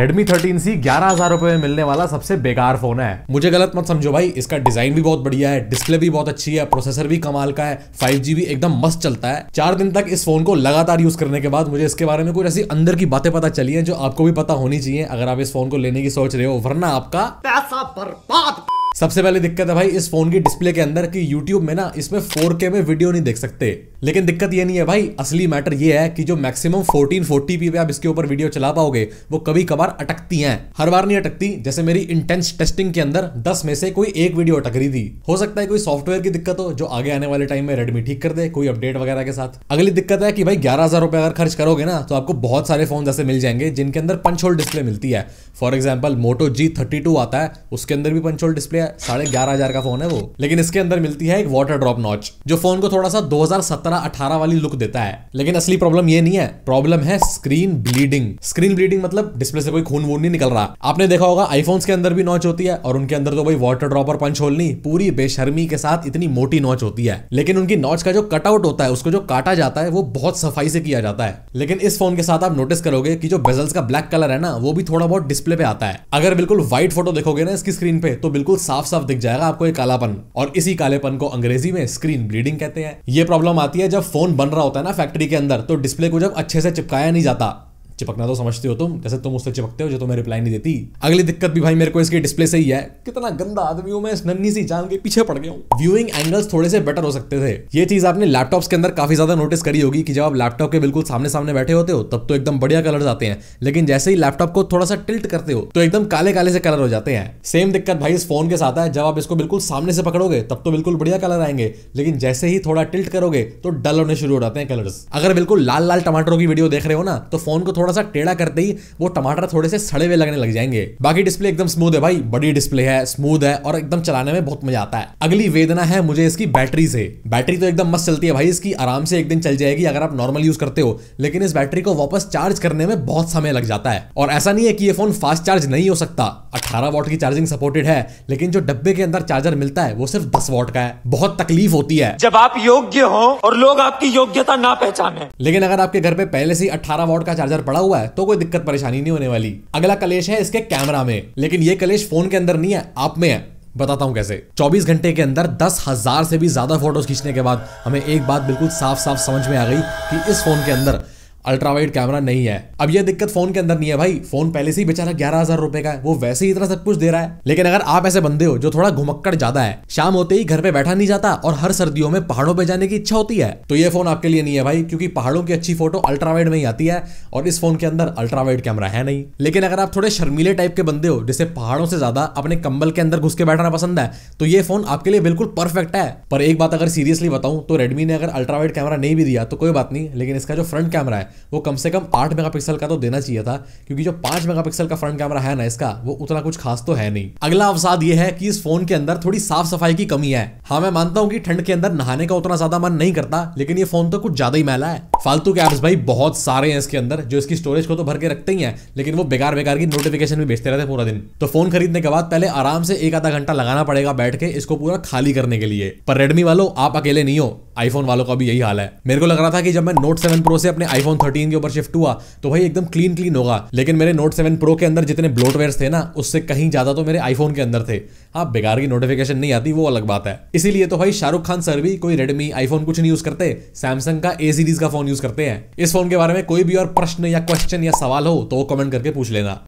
Redmi 13C ग्यारह हजार रुपए में मिलने वाला सबसे बेकार फोन है मुझे गलत मत समझो भाई इसका डिजाइन भी बहुत बढ़िया है डिस्प्ले भी बहुत अच्छी है प्रोसेसर भी कमाल का है 5G भी एकदम मस्त चलता है चार दिन तक इस फोन को लगातार यूज करने के बाद मुझे इसके बारे में कुछ ऐसी अंदर की बातें पता चली है जो आपको भी पता होनी चाहिए अगर आप इस फोन को लेने की सोच रहे हो वरना आपका पैसा बर्बाद सबसे पहले दिक्कत है भाई इस फोन की डिस्प्ले के अंदर कि YouTube में ना इसमें 4K में वीडियो नहीं देख सकते लेकिन दिक्कत ये नहीं है भाई असली मैटर ये है कि जो मैक्सिमम 1440p पे आप इसके ऊपर वीडियो चला पाओगे वो कभी कभार अटकती हैं हर बार नहीं अटकती जैसे मेरी इंटेंस टेस्टिंग के अंदर 10 में से कोई एक वीडियो अटक रही थी हो सकता है कोई सॉफ्टवेयर की दिक्कत हो जो आगे आने वाले टाइम में रेडमी ठीक कर दे कोई अपडेट वगैरह के साथ अगली दिक्कत है कि भाई ग्यारह हजार अगर खर्च करोगे ना तो आपको बहुत सारे फोन ऐसे मिल जाएंगे जिनके अंदर पंच होल डिस्प्ले मिलती है फॉर एग्जाम्पल मोटो जी आता है उसके अंदर भी पंच होल डिस्प्ले है साढ़े ग्यारह हजार का फोन है वो लेकिन इसके अंदर मिलती है एक वाटर ड्रॉप नॉच जो फोन को थोड़ा सा 2017-18 वाली लुक देता है लेकिन असली प्रॉब्लम ये नहीं है प्रॉब्लम है स्क्रीन ब्लीडिंग स्क्रीन ब्लीडिंग मतलब डिस्प्ले से कोई खून वून नहीं निकल रहा आपने देखा होगा आईफोन के अंदर भी नॉच होती है और उनके अंदर तो भाई वाटर ड्रॉप और पंच होल नहीं पूरी बेशर्मी के साथ इतनी मोटी नॉच होती है लेकिन उनकी नॉच का जो कटआउट होता है उसको जो काटा जाता है वो बहुत सफाई से किया जाता है लेकिन इस फोन के साथ आप नोटिस करोगे कि जो बेजल्स का ब्लैक कलर है ना वो भी थोड़ा बहुत डिस्प्ले पे आता है अगर बिल्कुल व्हाइट फोटो देखोगे ना इसकी स्क्रीन पे तो बिल्कुल साफ साफ दिख जाएगा आपको एक कालापन और इसी कालेपन को अंग्रेजी में स्क्रीन ब्लीडिंग कहते हैं ये प्रॉब्लम आती है जब फोन बन रहा होता है ना फैक्ट्री के अंदर तो डिस्प्ले को जब अच्छे से चिपकाया नहीं जाता चिपकना तो समझते हो तुम जैसे तुम उससे चिपकते हो जो तुम्हें रिप्लाई नहीं देती अगली दिक्कत भी भाई मेरे को इसके डिस्प्ले से ही है कितना गंदा आदमी हूँ मैं इस नन्नी सी जान के पीछे पड़ गया हूँ व्यूइंग एंगल्स थोड़े से बेटर हो सकते थे ये चीज आपने लैपटॉप्स के अंदर काफी ज्यादा नोटिस करी होगी कि जब आप लैपटॉप के बिल्कुल सामने सामने बैठे होते हो तब तो एकदम बढ़िया कलर आते हैं लेकिन जैसे ही लैपटॉप को थोड़ा सा टिल्ट करते हो तो एकदम काले काले से कलर हो जाते हैं सेम दिक्कत भाई इस फोन के साथ है जब आप इसको बिल्कुल सामने से पकड़ोगे तब तो बिल्कुल बढ़िया कलर आएंगे लेकिन जैसे ही थोड़ा टिल्ट करोगे तो डल होने शुरू हो जाते हैं कलर्स अगर बिल्कुल लाल लाल टमाटरों की वीडियो देख रहे हो ना तो फोन को थोड़ा थोड़ा सा टेढ़ा करते ही वो टमाटर थोड़े से सड़े हुए लगने लग जाएंगे बाकी डिस्प्ले एकदम स्मूथ है भाई बड़ी डिस्प्ले है स्मूथ है और एकदम चलाने में बहुत मजा आता है अगली वेदना है मुझे इसकी बैटरी से बैटरी तो एकदम मस्त चलती है भाई इसकी आराम से एक दिन चल जाएगी अगर आप नॉर्मल यूज करते हो लेकिन इस बैटरी को वापस चार्ज करने में बहुत समय लग जाता है और ऐसा नहीं है कि ये फोन फास्ट चार्ज नहीं हो सकता अठारह वॉट की चार्जिंग सपोर्टेड है लेकिन जो डब्बे के अंदर चार्जर मिलता है वो सिर्फ दस वॉट का है बहुत तकलीफ होती है जब आप योग्य हो और लोग आपकी योग्यता ना पहचाने लेकिन अगर आपके घर पे पहले से अठारह वॉट का चार्जर पड़ा हुआ है तो कोई दिक्कत परेशानी नहीं होने वाली अगला कलेश है इसके कैमरा में लेकिन ये कलेश फोन के अंदर नहीं है आप में है बताता हूँ कैसे 24 घंटे के अंदर दस हजार से भी ज्यादा फोटोज खींचने के बाद हमें एक बात बिल्कुल साफ साफ समझ में आ गई कि इस फोन के अंदर अल्ट्रा वाइड कैमरा नहीं है अब यह दिक्कत फोन के अंदर नहीं है भाई फोन पहले से ही बेचारा ग्यारह हजार रुपए का है वो वैसे ही इतना सब कुछ दे रहा है लेकिन अगर आप ऐसे बंदे हो जो थोड़ा घुमक्कड़ ज्यादा है शाम होते ही घर पे बैठा नहीं जाता और हर सर्दियों में पहाड़ों पर जाने की इच्छा होती है तो ये फोन आपके लिए नहीं है भाई क्योंकि पहाड़ों की अच्छी फोटो अल्ट्रा वाइड में ही आती है और इस फोन के अंदर अल्ट्रा वाइड कैमरा है नहीं लेकिन अगर आप थोड़े शर्मीले टाइप के बंदे हो जिसे पहाड़ों से ज्यादा अपने कंबल के अंदर घुस के बैठना पसंद है तो ये फोन आपके लिए बिल्कुल परफेक्ट है पर एक बात अगर सीरियसली बताऊं तो रेडमी ने अगर अल्ट्रा वाइड कैमरा नहीं भी दिया तो कोई बात नहीं लेकिन इसका जो फ्रंट कैमरा है वो कम से कम आठ मेगापिक्सल का तो देना चाहिए था क्योंकि जो पांच मेगापिक्सल का फ्रंट कैमरा है ना इसका वो उतना कुछ खास तो है नहीं अगला अवसाद ये है कि इस फोन के अंदर थोड़ी साफ सफाई की कमी है हाँ मैं मानता हूँ कि ठंड के अंदर नहाने का उतना ज्यादा मन नहीं करता लेकिन ये फोन तो कुछ ज्यादा ही मैला है फालतू के ऐप्स भाई बहुत सारे हैं इसके अंदर जो इसकी स्टोरेज को तो भर के रखते ही हैं लेकिन वो बेकार बेकार की नोटिफिकेशन भी भेजते रहते हैं पूरा दिन तो फोन खरीदने के बाद पहले आराम से एक आधा घंटा लगाना पड़ेगा बैठ के इसको पूरा खाली करने के लिए पर रेडमी वालों आप अकेले नहीं हो आईफोन वालों का भी यही हाल है मेरे को लग रहा था कि जब मैं नोट सेवन प्रो से अपने आईफोन थर्टीन के ऊपर शिफ्ट हुआ तो भाई एकदम क्लीन क्लीन होगा लेकिन मेरे नोट सेवन प्रो के अंदर जितने ब्लोटवेयर थे ना उससे कहीं ज्यादा तो मेरे आईफोन के अंदर थे हाँ बेकार की नोटिफिकेशन नहीं आती वो अलग बात है इसीलिए तो भाई शाहरुख खान सर भी कोई रेडमी आईफोन कुछ नहीं यूज करते सैमसंग का ए सीरीज का फोन यूज करते हैं इस फोन के बारे में कोई भी और प्रश्न या क्वेश्चन या सवाल हो तो कमेंट करके पूछ लेना